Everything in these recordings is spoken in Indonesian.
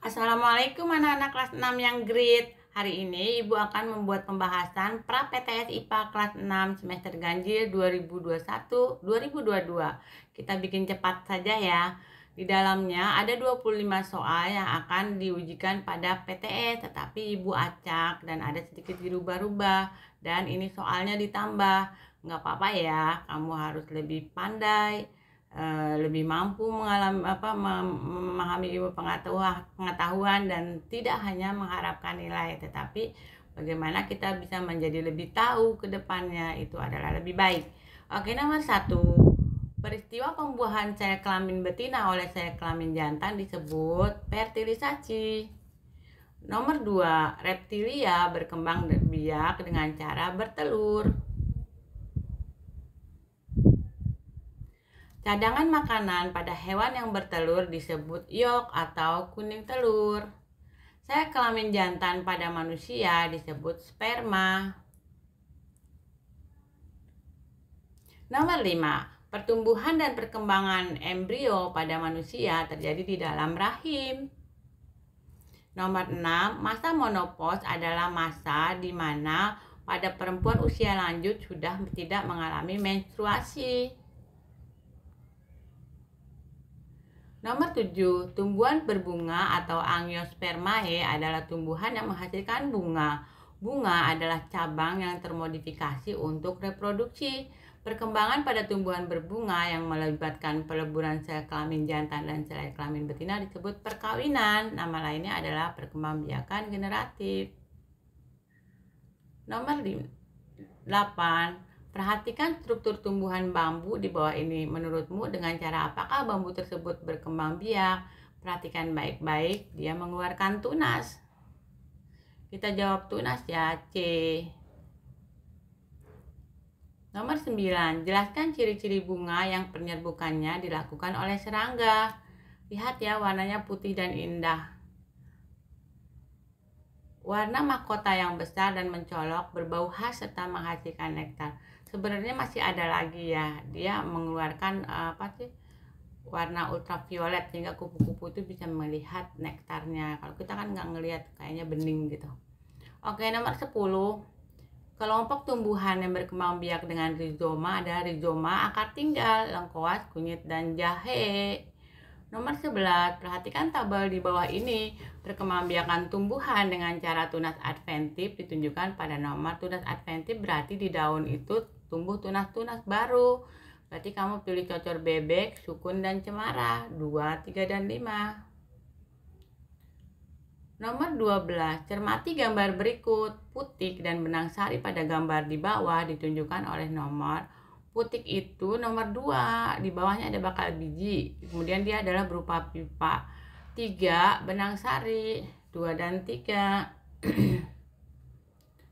Assalamualaikum anak-anak kelas 6 yang grade Hari ini Ibu akan membuat pembahasan pra PTS IPA kelas 6 semester ganjil 2021-2022 Kita bikin cepat saja ya Di dalamnya ada 25 soal yang akan diujikan pada PTS Tetapi Ibu acak dan ada sedikit dirubah-rubah Dan ini soalnya ditambah Nggak apa-apa ya, kamu harus lebih pandai Eh, lebih mampu mengalami apa memahami ilmu pengetahuan pengetahuan dan tidak hanya mengharapkan nilai tetapi bagaimana kita bisa menjadi lebih tahu ke depannya itu adalah lebih baik. Oke, nomor satu Peristiwa pembuahan sel kelamin betina oleh sel kelamin jantan disebut fertilisasi. Nomor dua reptilia berkembang biak dengan cara bertelur. Cadangan makanan pada hewan yang bertelur disebut yolk atau kuning telur. Sel kelamin jantan pada manusia disebut sperma. Nomor 5. Pertumbuhan dan perkembangan embrio pada manusia terjadi di dalam rahim. Nomor 6. Masa monopos adalah masa di mana pada perempuan usia lanjut sudah tidak mengalami menstruasi. Nomor 7, tumbuhan berbunga atau angiospermae adalah tumbuhan yang menghasilkan bunga. Bunga adalah cabang yang termodifikasi untuk reproduksi. Perkembangan pada tumbuhan berbunga yang melibatkan peleburan sel kelamin jantan dan sel kelamin betina disebut perkawinan. Nama lainnya adalah perkembangbiakan generatif. Nomor 8 Perhatikan struktur tumbuhan bambu di bawah ini menurutmu dengan cara apakah bambu tersebut berkembang biak. Perhatikan baik-baik, dia mengeluarkan tunas. Kita jawab tunas ya, C. Nomor 9, jelaskan ciri-ciri bunga yang penyerbukannya dilakukan oleh serangga. Lihat ya, warnanya putih dan indah. Warna mahkota yang besar dan mencolok berbau khas serta menghasilkan nektar sebenarnya masih ada lagi ya dia mengeluarkan eh, apa sih warna ultraviolet sehingga kupu-kupu itu bisa melihat nektarnya kalau kita kan nggak ngelihat kayaknya bening gitu oke nomor 10 kelompok tumbuhan yang berkembang biak dengan rizoma ada rizoma akar tinggal lengkoas kunyit dan jahe Nomor 11, perhatikan tabel di bawah ini. Perkembangbiakan tumbuhan dengan cara tunas adventif ditunjukkan pada nomor tunas adventif berarti di daun itu tumbuh tunas-tunas baru. Berarti kamu pilih cocor bebek, sukun, dan cemara. 2, 3, dan 5. Nomor 12, cermati gambar berikut. Putik dan benang sari pada gambar di bawah ditunjukkan oleh nomor putik itu nomor dua di bawahnya ada bakal biji kemudian dia adalah berupa pipa tiga benang sari dua dan tiga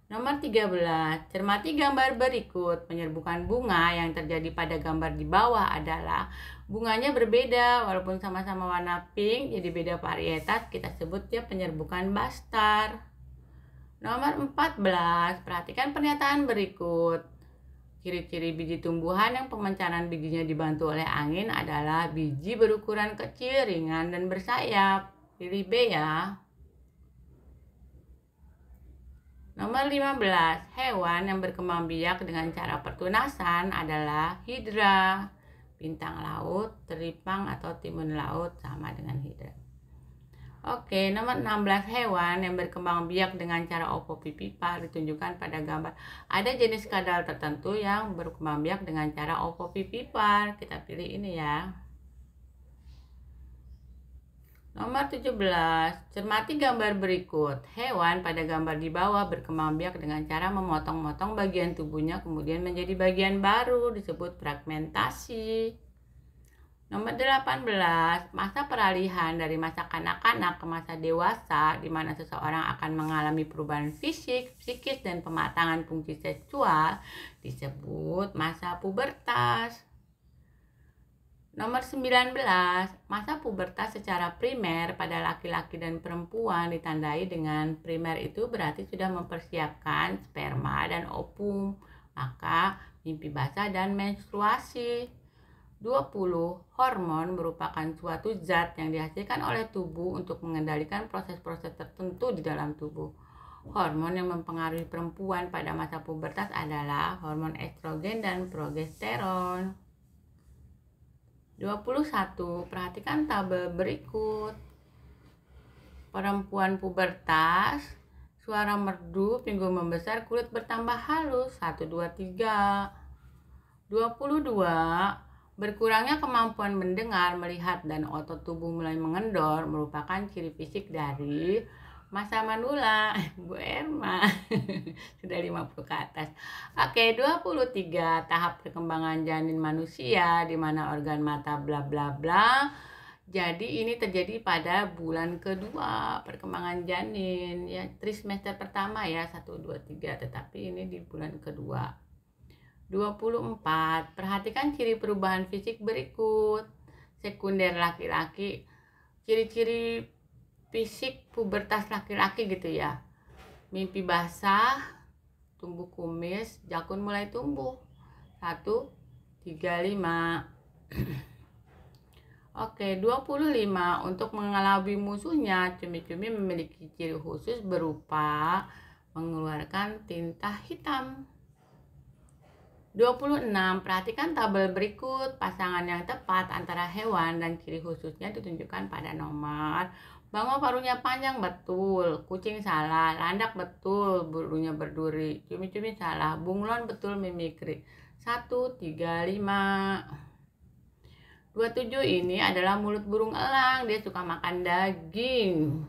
Nomor tiga 13, cermati gambar berikut. Penyerbukan bunga yang terjadi pada gambar di bawah adalah bunganya berbeda walaupun sama-sama warna pink jadi beda varietas kita sebutnya penyerbukan bastar. Nomor empat belas, perhatikan pernyataan berikut. Ciri-ciri biji tumbuhan yang pemancaran bijinya dibantu oleh angin adalah biji berukuran kecil, ringan, dan bersayap. Pilih B ya. Nomor 15, hewan yang berkembang biak dengan cara pertunasan adalah hidra, bintang laut, teripang atau timun laut sama dengan hidra. Oke, nomor 16 hewan yang berkembang biak dengan cara ovovivipar ditunjukkan pada gambar. Ada jenis kadal tertentu yang berkembang biak dengan cara ovovivipar. Kita pilih ini ya. Nomor 17, cermati gambar berikut. Hewan pada gambar di bawah berkembang biak dengan cara memotong-motong bagian tubuhnya kemudian menjadi bagian baru disebut fragmentasi. Nomor 18, masa peralihan dari masa kanak-kanak ke masa dewasa di mana seseorang akan mengalami perubahan fisik, psikis, dan pematangan fungsi seksual disebut masa pubertas. Nomor 19, masa pubertas secara primer pada laki-laki dan perempuan ditandai dengan primer itu berarti sudah mempersiapkan sperma dan opum, maka mimpi basah dan menstruasi. 20. Hormon merupakan suatu zat yang dihasilkan oleh tubuh untuk mengendalikan proses-proses tertentu di dalam tubuh. Hormon yang mempengaruhi perempuan pada masa pubertas adalah hormon estrogen dan progesteron. 21. Perhatikan tabel berikut. Perempuan pubertas, suara merdu, pinggul membesar, kulit bertambah halus. 1 2 3. 22 Berkurangnya kemampuan mendengar, melihat, dan otot tubuh mulai mengendor merupakan ciri fisik dari masa manula Bu Erma sudah 50 ke atas oke 23 tahap perkembangan janin manusia di mana organ mata bla bla bla jadi ini terjadi pada bulan kedua perkembangan janin ya trimester pertama ya 1 2 3 tetapi ini di bulan kedua 24. Perhatikan ciri perubahan fisik berikut. Sekunder laki-laki. Ciri-ciri fisik pubertas laki-laki gitu ya. Mimpi basah, tumbuh kumis, jakun mulai tumbuh. 1 35. Oke, 25 untuk mengalami musuhnya, cumi-cumi memiliki ciri khusus berupa mengeluarkan tinta hitam. 26. Perhatikan tabel berikut. Pasangan yang tepat antara hewan dan ciri khususnya ditunjukkan pada nomor. Bangau parunya panjang betul, kucing salah, landak betul, bulunya berduri, cumi-cumi salah, bunglon betul mimikri. 1, 3, 5. 27 ini adalah mulut burung elang, dia suka makan daging.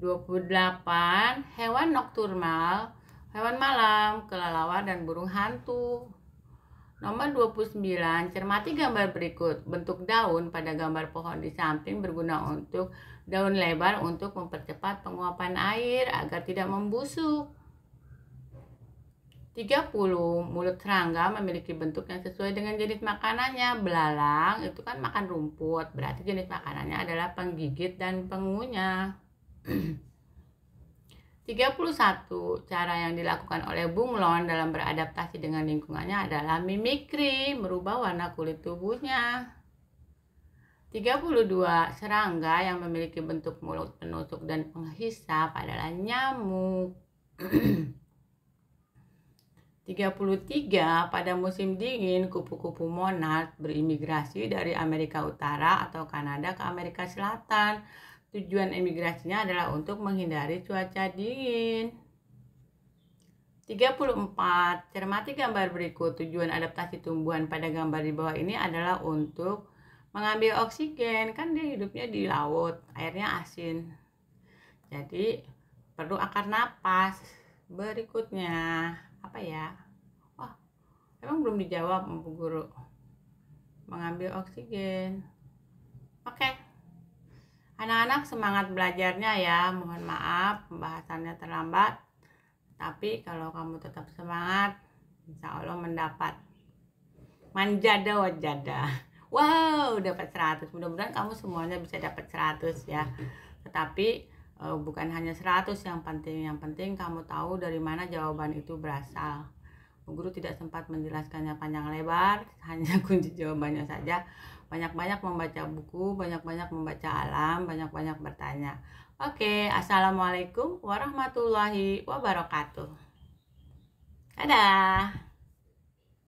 28 hewan nokturnal Hewan malam, kelelawar dan burung hantu. Nomor 29, cermati gambar berikut. Bentuk daun pada gambar pohon di samping berguna untuk daun lebar untuk mempercepat penguapan air agar tidak membusuk. 30. Mulut serangga memiliki bentuk yang sesuai dengan jenis makanannya. Belalang itu kan makan rumput, berarti jenis makanannya adalah penggigit dan pengunyah. 31. Cara yang dilakukan oleh bunglon dalam beradaptasi dengan lingkungannya adalah mimikri, merubah warna kulit tubuhnya. 32. Serangga yang memiliki bentuk mulut penutup dan penghisap adalah nyamuk. 33. Pada musim dingin, kupu-kupu monarch berimigrasi dari Amerika Utara atau Kanada ke Amerika Selatan Tujuan imigrasinya adalah untuk menghindari cuaca dingin. 34. Cermati gambar berikut. Tujuan adaptasi tumbuhan pada gambar di bawah ini adalah untuk mengambil oksigen. Kan dia hidupnya di laut, airnya asin. Jadi perlu akar napas. Berikutnya, apa ya? Wah, oh, emang belum dijawab Bu Guru. Mengambil oksigen. Oke. Okay. Anak-anak semangat belajarnya ya, mohon maaf pembahasannya terlambat. Tapi kalau kamu tetap semangat, insya Allah mendapat manjada wajada. Wow, dapat 100. Mudah-mudahan kamu semuanya bisa dapat 100 ya. Tetapi eh, bukan hanya 100 yang penting, yang penting kamu tahu dari mana jawaban itu berasal. Guru tidak sempat menjelaskannya panjang lebar, hanya kunci jawabannya saja. Banyak-banyak membaca buku, banyak-banyak membaca alam, banyak-banyak bertanya. Oke, Assalamualaikum warahmatullahi wabarakatuh. Dadah!